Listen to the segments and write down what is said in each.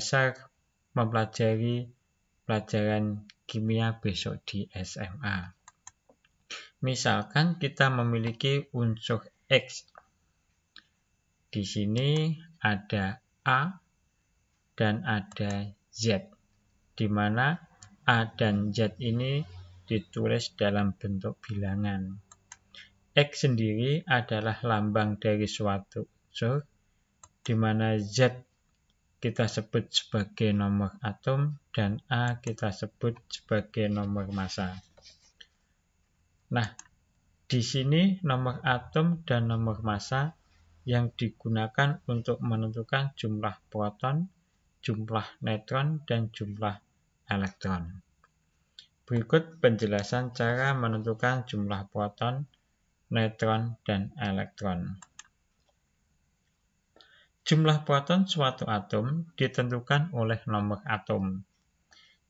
dasar mempelajari pelajaran kimia besok di SMA. Misalkan kita memiliki unsur X. Di sini ada A dan ada Z, di mana A dan Z ini ditulis dalam bentuk bilangan. X sendiri adalah lambang dari suatu unsur, di mana Z kita sebut sebagai nomor atom dan A kita sebut sebagai nomor massa. Nah, di sini nomor atom dan nomor massa yang digunakan untuk menentukan jumlah proton, jumlah neutron, dan jumlah elektron. Berikut penjelasan cara menentukan jumlah proton, neutron, dan elektron. Jumlah proton suatu atom ditentukan oleh nomor atom.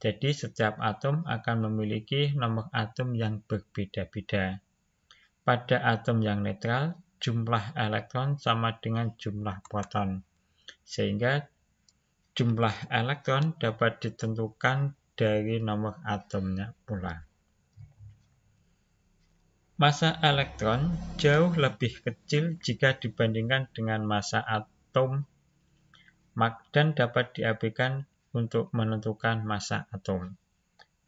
Jadi setiap atom akan memiliki nomor atom yang berbeda-beda. Pada atom yang netral, jumlah elektron sama dengan jumlah proton. Sehingga jumlah elektron dapat ditentukan dari nomor atomnya pula. Masa elektron jauh lebih kecil jika dibandingkan dengan masa atom atom dan dapat diabaikan untuk menentukan massa atom.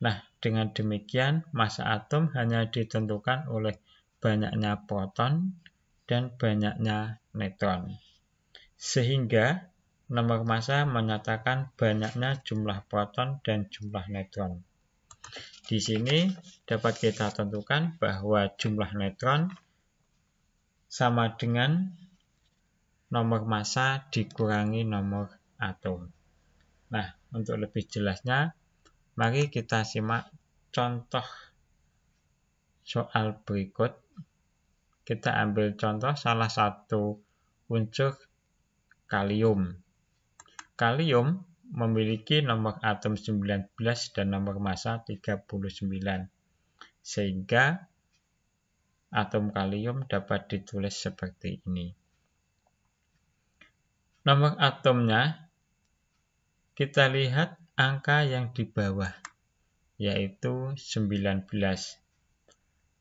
Nah, dengan demikian massa atom hanya ditentukan oleh banyaknya proton dan banyaknya neutron. Sehingga nomor massa menyatakan banyaknya jumlah proton dan jumlah neutron. Di sini dapat kita tentukan bahwa jumlah neutron sama dengan nomor massa dikurangi nomor atom. Nah, untuk lebih jelasnya, mari kita simak contoh soal berikut. Kita ambil contoh salah satu unsur kalium. Kalium memiliki nomor atom 19 dan nomor massa 39. Sehingga atom kalium dapat ditulis seperti ini nomor atomnya kita lihat angka yang di bawah yaitu 19.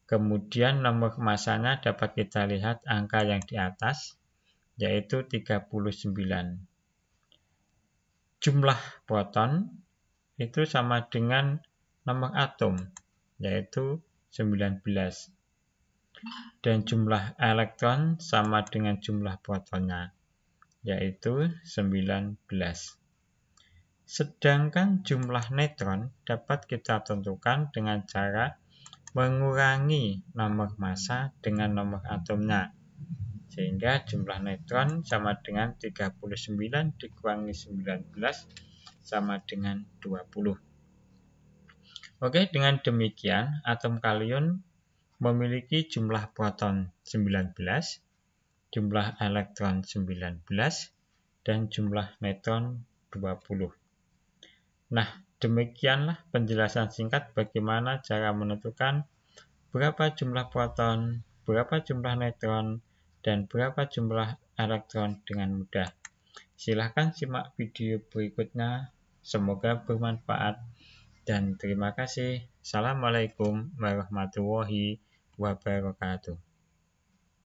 Kemudian nomor masanya dapat kita lihat angka yang di atas yaitu 39. Jumlah proton itu sama dengan nomor atom yaitu 19. Dan jumlah elektron sama dengan jumlah protonnya yaitu 19. Sedangkan jumlah neutron dapat kita tentukan dengan cara mengurangi nomor massa dengan nomor atomnya. Sehingga jumlah neutron sama dengan 39 dikurangi 19 sama dengan 20. Oke, dengan demikian atom kalium memiliki jumlah proton 19, jumlah elektron 19, dan jumlah neutron 20. Nah, demikianlah penjelasan singkat bagaimana cara menentukan berapa jumlah proton, berapa jumlah neutron, dan berapa jumlah elektron dengan mudah. Silahkan simak video berikutnya. Semoga bermanfaat dan terima kasih. Assalamualaikum warahmatullahi wabarakatuh.